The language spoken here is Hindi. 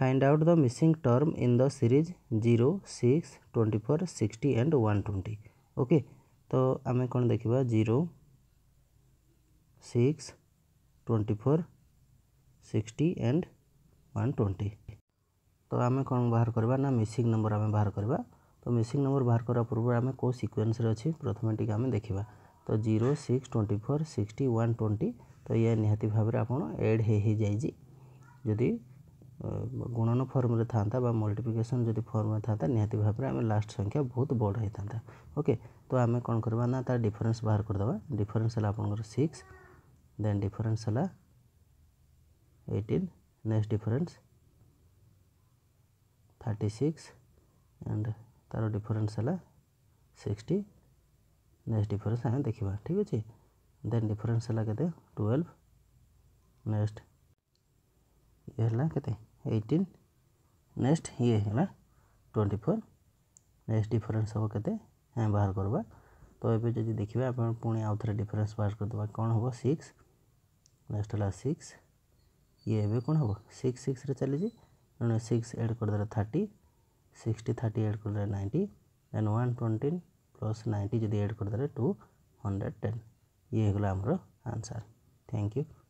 the missing term in the series zero six twenty four sixty and one twenty okay तो आम कौन देखा zero six twenty four sixty and one twenty तो आम कौन बाहर करवा ना मिसिंग नंबर आम बाहर करवा तो मिसिंग नंबर बाहर करा पूर्व आम कौ सिक्वेन्स अच्छे प्रथम टी आम देखा तो zero six twenty four sixty one twenty तो ये निहाती भाव में आप एड हो जाइए जदि गुणन फर्म था मल्टीप्लिकेसन जो फर्म था निहती भाव में आम लास्ट संख्या बहुत बड़ होता है ओके तो आम कौन करवा ना तर डिफरेन्स बाहर करदे डिफरेन्स है आप सिक्स देन डिफरेन्स है eighteen next difference thirty six and तार डिफरेन्स है सिक्सटी नेक्स्ट डिफरेन्स आम देखा ठीक अच्छे देन डिफरेन्स है के ट्वेल्व नेक्स्ट ये है कत एटीन नेक्स्ट ये है ट्वेंटी फोर नेक्स्ट डिफरेन्स हम के बाहर करवा तो ये जी देखिए आप पुणी आउ थे डिफरेन्स बाहर करदे कौन हम सिक्स नेक्स्ट है सिक्स ये एवं कौन हम सिक्स सिक्स चली सिक्स एड करदे थर्टी सिक्सटी थर्टी एड करदे ninety then one twenty plus ninety जब एड करदे टू हंड्रेड टेन ये होगा आमर आंसर थैंक यू